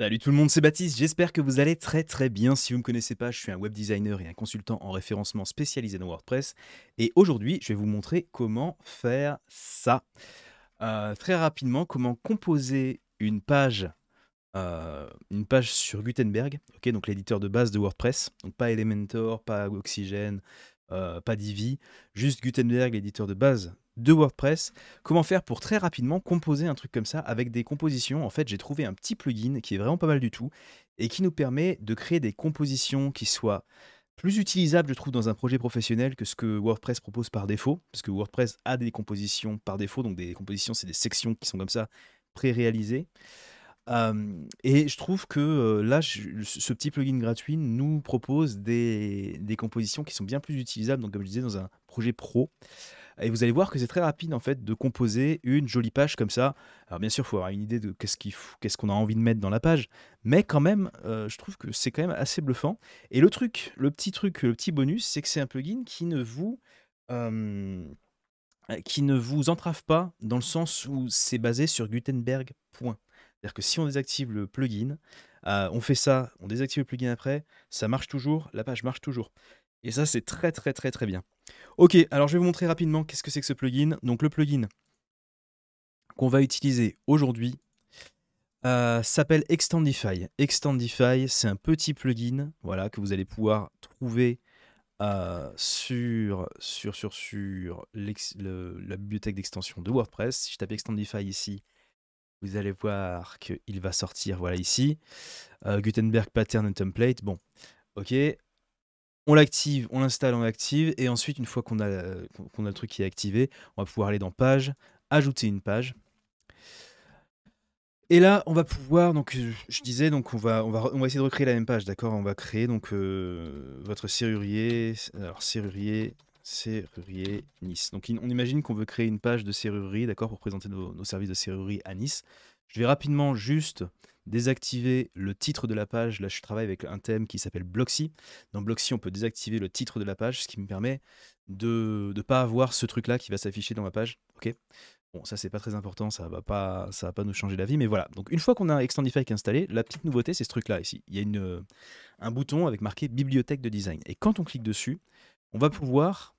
Salut tout le monde, c'est Baptiste, j'espère que vous allez très très bien. Si vous ne me connaissez pas, je suis un web designer et un consultant en référencement spécialisé dans WordPress. Et aujourd'hui, je vais vous montrer comment faire ça. Euh, très rapidement, comment composer une page, euh, une page sur Gutenberg, ok donc l'éditeur de base de WordPress. Donc pas Elementor, pas Oxygen, euh, pas juste Gutenberg, l'éditeur de base de WordPress. Comment faire pour très rapidement composer un truc comme ça avec des compositions En fait, j'ai trouvé un petit plugin qui est vraiment pas mal du tout et qui nous permet de créer des compositions qui soient plus utilisables, je trouve, dans un projet professionnel que ce que WordPress propose par défaut, parce que WordPress a des compositions par défaut, donc des compositions, c'est des sections qui sont comme ça pré-réalisées et je trouve que là, ce petit plugin gratuit nous propose des, compositions qui sont bien plus utilisables, donc comme je disais, dans un projet pro. Et vous allez voir que c'est très rapide en fait de composer une jolie page comme ça. Alors bien sûr, il faut avoir une idée de qu'est-ce qu'on a envie de mettre dans la page, mais quand même, je trouve que c'est quand même assez bluffant. Et le truc, le petit truc, le petit bonus, c'est que c'est un plugin qui ne vous qui ne vous entrave pas dans le sens où c'est basé sur Gutenberg. Point. C'est-à-dire que si on désactive le plugin, euh, on fait ça, on désactive le plugin après, ça marche toujours, la page marche toujours. Et ça, c'est très très très très bien. Ok, alors je vais vous montrer rapidement qu'est-ce que c'est que ce plugin. Donc le plugin qu'on va utiliser aujourd'hui euh, s'appelle Extendify. Extendify, c'est un petit plugin voilà, que vous allez pouvoir trouver euh, sur, sur, la bibliothèque d'extension de WordPress. Si je tape Extendify ici, vous allez voir qu'il va sortir, voilà ici. Euh, Gutenberg Pattern and Template. Bon, ok. On l'active, on l'installe, on l'active. Et ensuite, une fois qu'on a, euh, a le truc qui est activé, on va pouvoir aller dans Page, ajouter une page. Et là, on va pouvoir, donc euh, je disais, donc on va, on va, on essayer de recréer la même page, d'accord On va créer donc votre serrurier, alors serrurier, Serrurier Nice. Donc on imagine qu'on veut créer une page de serrurerie, d'accord, pour présenter nos, services de serrurerie à Nice. Je vais rapidement juste désactiver le titre de la page. Là, je travaille avec un thème qui s'appelle Bloxy. Dans Bloxy, on peut désactiver le titre de la page, ce qui me permet de ne pas avoir ce truc-là qui va s'afficher dans ma page. Ok Bon, ça c'est pas très important, ça va pas, ça va pas nous changer la vie, mais voilà. Donc une fois qu'on a Extendify installé, la petite nouveauté c'est ce truc-là ici. Il y a une, euh, un bouton avec marqué bibliothèque de design. Et quand on clique dessus, on va pouvoir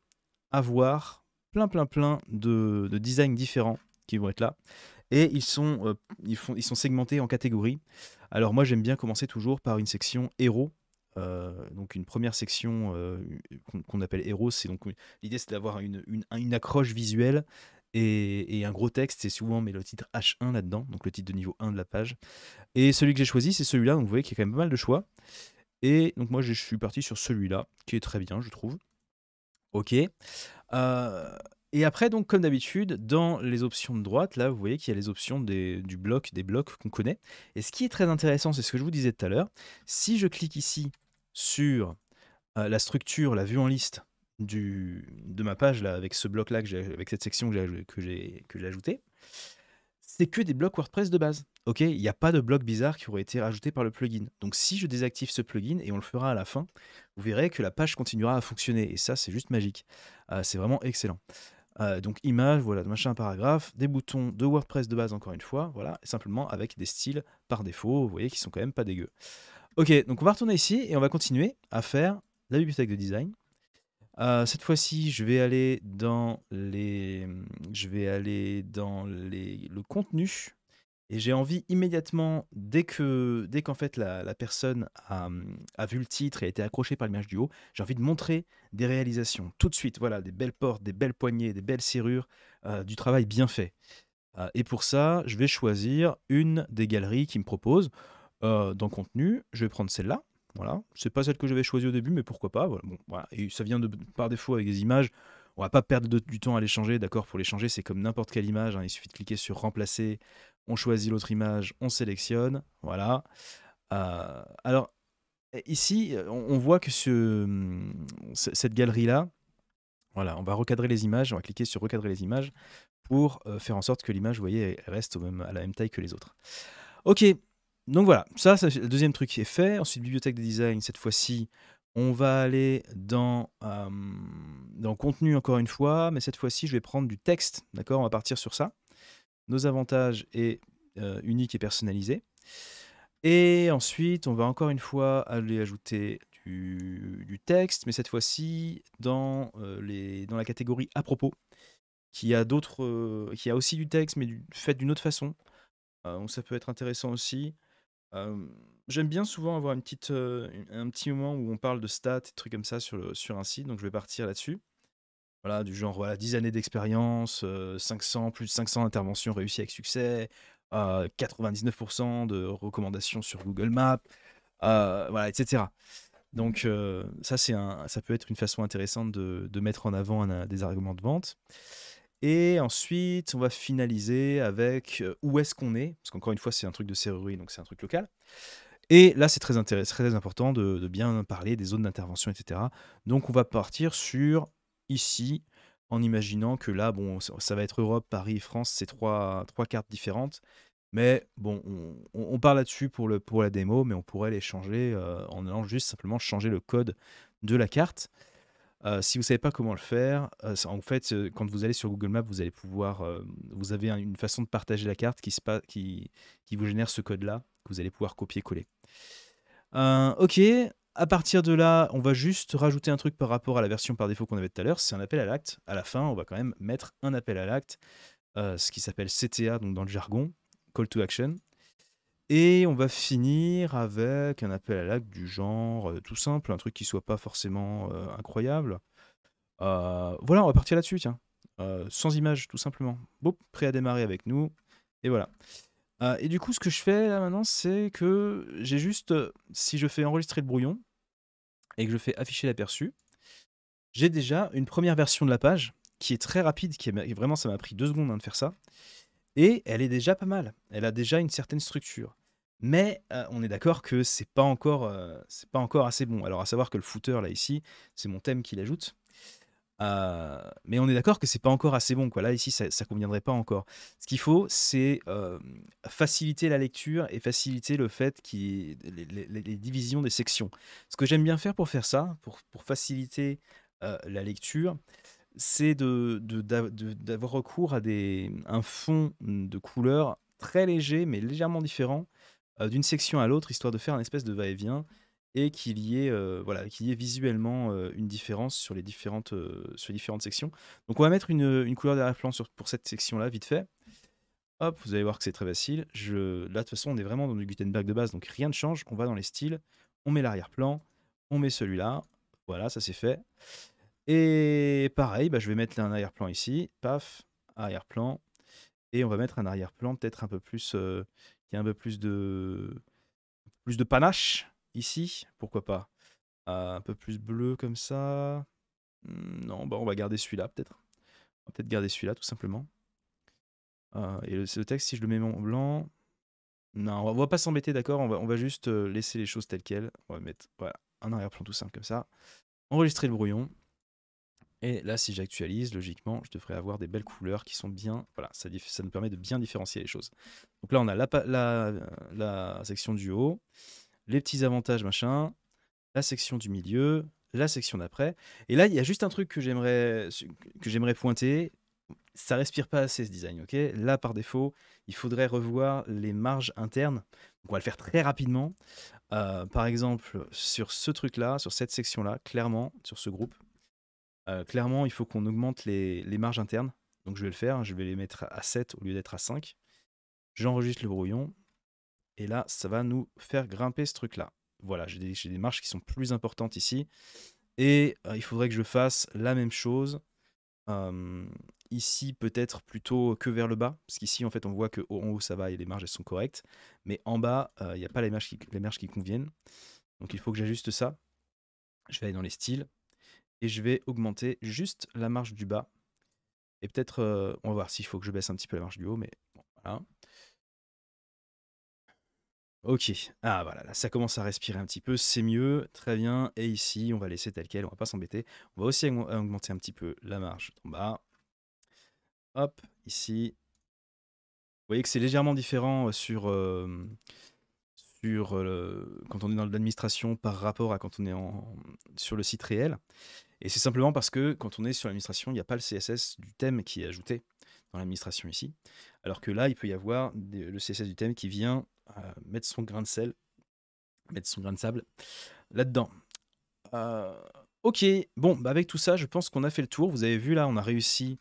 avoir plein, plein, plein de, designs différents qui vont être là. Et ils sont, euh, ils font, ils sont segmentés en catégories. Alors moi j'aime bien commencer toujours par une section héros. Euh, donc une première section euh, qu'on appelle héros, c'est donc l'idée c'est d'avoir une, une, accroche visuelle et, et un gros texte. C'est souvent mais le titre H1 là-dedans, donc le titre de niveau 1 de la page. Et celui que j'ai choisi c'est celui-là, donc vous voyez qu'il y a quand même pas mal de choix. Et donc moi je suis parti sur celui-là, qui est très bien je trouve. OK. Euh, et après, donc, comme d'habitude, dans les options de droite, là, vous voyez qu'il y a les options du bloc, des blocs qu'on connaît. Et ce qui est très intéressant, c'est ce que je vous disais tout à l'heure. Si je clique ici sur euh, la structure, la vue en liste de ma page, là, avec ce bloc-là, avec cette section que j'ai ajoutée, c'est que des blocs WordPress de base. OK, il n'y a pas de bloc bizarre qui aurait été rajouté par le plugin. Donc si je désactive ce plugin, et on le fera à la fin, vous verrez que la page continuera à fonctionner. Et ça, c'est juste magique. Euh, c'est vraiment excellent. Euh, donc images, voilà, machin, paragraphe, des boutons de WordPress de base encore une fois, voilà, simplement avec des styles par défaut, vous voyez, qui sont quand même pas dégueux. Ok, donc on va retourner ici et on va continuer à faire la bibliothèque de design. Euh, cette fois-ci, je vais aller dans les, je vais aller dans le contenu et j'ai envie immédiatement, dès que dès qu'en fait la, personne a, vu le titre et a été accrochée par l'image du haut, j'ai envie de montrer des réalisations tout de suite. Voilà, des belles portes, des belles poignées, des belles serrures, euh, du travail bien fait. Euh, et pour ça, je vais choisir une des galeries qui me propose euh, dans contenu. Je vais prendre celle-là. Voilà, c'est pas celle que j'avais choisie au début, mais pourquoi pas. Voilà, Et ça vient par défaut avec des images on va pas perdre du temps à les changer, d'accord Pour les changer, c'est comme n'importe quelle image. Hein. il suffit de cliquer sur remplacer. On choisit l'autre image, on sélectionne. Voilà. Euh, alors, ici, on, voit que hum, cette galerie-là, voilà, on va recadrer les images. On va cliquer sur recadrer les images pour euh, faire en sorte que l'image, vous voyez, reste au même, à la même taille que les autres. Ok, donc voilà, ça, c'est le deuxième truc qui est fait. Ensuite, bibliothèque des design, cette fois-ci, on va aller dans, euh, dans contenu encore une fois, mais cette fois-ci, je vais prendre du texte. D'accord On va partir sur ça. Nos avantages est unique et euh, personnalisé. Et ensuite, on va encore une fois aller ajouter du, texte, mais cette fois-ci dans, euh, dans la catégorie à propos, qui a, a aussi du texte, mais fait d'une autre façon. ça peut être intéressant aussi. J'aime bien souvent avoir une petite, un petit moment où on parle de stats et trucs comme ça sur, le, sur un site, donc je vais partir là-dessus. Voilà, du genre voilà, 10 années d'expérience, 500, plus de 500 interventions réussies avec succès, 99% de recommandations sur Google Maps, voilà, etc. Donc ça, un, ça peut être une façon intéressante de, de mettre en avant des arguments de vente. Et ensuite, on va finaliser avec euh, où est-ce qu'on est, parce qu'encore une fois, c'est un truc de serrurerie, donc c'est un truc local. Et là, c'est très, très important de, bien parler des zones d'intervention, etc. Donc, on va partir sur ici, en imaginant que là, bon, ça va être Europe, Paris, France, c'est trois, cartes différentes. Mais bon, on, parle là-dessus pour, pour la démo, mais on pourrait les changer euh, en allant juste simplement changer le code de la carte. Euh, si vous ne savez pas comment le faire, euh, en fait, euh, quand vous allez sur Google Maps, vous allez pouvoir, vous avez une façon de partager la carte qui, se qui, qui vous génère ce code-là, que vous allez pouvoir copier-coller. ok, à partir de là, on va juste rajouter un truc par rapport à la version par défaut qu'on avait tout à l'heure, c'est un appel à l'acte. À la fin, on va quand même mettre un appel à l'acte, ce qui s'appelle CTA, donc dans le jargon, Call to Action. Et on va finir avec un appel à l'acte du genre euh, tout simple, un truc qui soit pas forcément euh, incroyable. Euh, voilà, on va partir là-dessus, tiens. sans image, tout simplement. Bon, prêt à démarrer avec nous. Et voilà. et du coup, ce que je fais là maintenant, c'est que j'ai juste, si je fais enregistrer le brouillon et que je fais afficher l'aperçu, j'ai déjà une première version de la page qui est très rapide, qui est, vraiment, ça m'a pris deux secondes hein, de faire ça. Et elle est déjà pas mal. Elle a déjà une certaine structure. Mais euh, on est d'accord que c'est pas encore euh, c'est pas encore assez bon. Alors à savoir que le footer là ici, c'est mon thème qui l'ajoute. Euh, mais on est d'accord que c'est pas encore assez bon quoi. Là ici ça, ça conviendrait pas encore. Ce qu'il faut c'est faciliter la lecture et faciliter le fait qui les, divisions des sections. Ce que j'aime bien faire pour faire ça, pour, pour faciliter la lecture, c'est de d'avoir recours à des un fond de couleur très léger mais légèrement différent euh, d'une section à l'autre, histoire de faire un espèce de va-et-vient et qu'il y ait euh, voilà qu'il y ait visuellement euh, une différence sur les différentes différentes sections. Donc on va mettre une, couleur d'arrière-plan pour cette section là vite fait. Hop, vous allez voir que c'est très facile. Je, là de toute façon on est vraiment dans du Gutenberg de base donc rien ne change. On va dans les styles, on met l'arrière-plan, on met celui-là. Voilà ça c'est fait. Et pareil, bah, je vais mettre un arrière-plan ici. Paf, arrière-plan. Et on va mettre un arrière-plan peut-être un peu plus y un peu plus de, plus de panache ici, pourquoi pas. Euh, un peu plus bleu comme ça. Hmm, non, bah on va garder celui-là peut-être. On va peut-être garder celui-là tout simplement. Euh, et le, texte, si je le mets en blanc... Non, on va, pas s'embêter, d'accord on va, on va juste euh, laisser les choses telles quelles. On va mettre un arrière-plan tout simple comme ça. Enregistrer le brouillon. Et là, si j'actualise, logiquement, je devrais avoir des belles couleurs qui sont bien. Voilà, ça, ça nous permet de bien différencier les choses. Donc là, on a la, section du haut, les petits avantages, machin, la section du milieu, la section d'après. Et là, il y a juste un truc que j'aimerais que j'aimerais pointer. Ça respire pas assez ce design, ok Là, par défaut, il faudrait revoir les marges internes. Donc, on va le faire très rapidement. Euh, par exemple, sur ce truc-là, sur cette section-là, clairement, sur ce groupe, euh, clairement, il faut qu'on augmente les, marges internes. Donc je vais le faire, hein. je vais les mettre à 7 au lieu d'être à 5. J'enregistre le brouillon. Et là, ça va nous faire grimper ce truc-là. Voilà, j'ai des, marges qui sont plus importantes ici. Et euh, il faudrait que je fasse la même chose. Euh, ici, peut-être plutôt que vers le bas. Parce qu'ici, en fait, on voit qu'en haut, ça va et les marges, elles sont correctes. Mais en bas, il n'y a pas les les marges qui conviennent. Donc il faut que j'ajuste ça. Je vais aller dans les styles et je vais augmenter juste la marge du bas. Et peut-être, euh, on va voir s'il faut que je baisse un petit peu la marge du haut, mais bon, voilà. Ok, ah voilà, là ça commence à respirer un petit peu, c'est mieux, très bien. Et ici, on va laisser tel quel, on va pas s'embêter. On va aussi augmenter un petit peu la marge en bas. Hop, ici. Vous voyez que c'est légèrement différent euh, sur, euh, euh, quand on est dans l'administration par rapport à quand on est sur le site réel. Et c'est simplement parce que quand on est sur l'administration, il n'y a pas le CSS du thème qui est ajouté dans l'administration ici. Alors que là, il peut y avoir le CSS du thème qui vient euh, mettre son grain de sel, mettre son grain de sable là-dedans. Euh, ok, bon, bah, avec tout ça, je pense qu'on a fait le tour. Vous avez vu là, on a réussi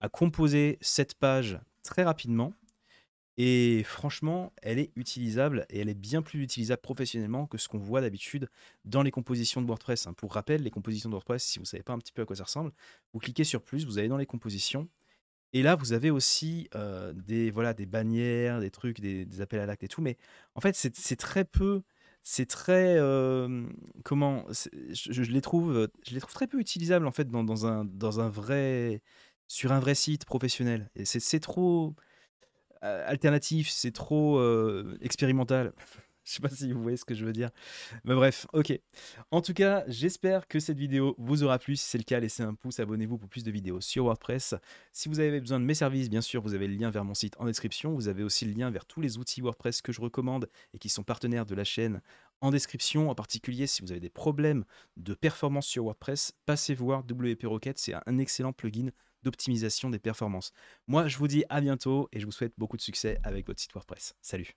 à composer cette page très rapidement. Et franchement, elle est utilisable et elle est bien plus utilisable professionnellement que ce qu'on voit d'habitude dans les compositions de WordPress. Hein. Pour rappel, les compositions de WordPress, si vous ne savez pas un petit peu à quoi ça ressemble, vous cliquez sur plus, vous allez dans les compositions. Et là, vous avez aussi des, voilà, des bannières, des trucs, des, appels à l'acte et tout. Mais en fait, c'est très peu. C'est très. comment je, les trouve, je les trouve très peu utilisables en fait dans, dans un, dans un vrai. sur un vrai site professionnel. c'est trop euh, alternatif, c'est trop euh, expérimental. Je sais pas si vous voyez ce que je veux dire. Mais bref, ok. En tout cas, j'espère que cette vidéo vous aura plu. Si c'est le cas, laissez un pouce, abonnez-vous pour plus de vidéos sur WordPress. Si vous avez besoin de mes services, bien sûr, vous avez le lien vers mon site en description. Vous avez aussi le lien vers tous les outils WordPress que je recommande et qui sont partenaires de la chaîne en description. En particulier, si vous avez des problèmes de performance sur WordPress, passez voir WP Rocket. C'est un excellent plugin d'optimisation des performances. Moi, je vous dis à bientôt et je vous souhaite beaucoup de succès avec votre site WordPress. Salut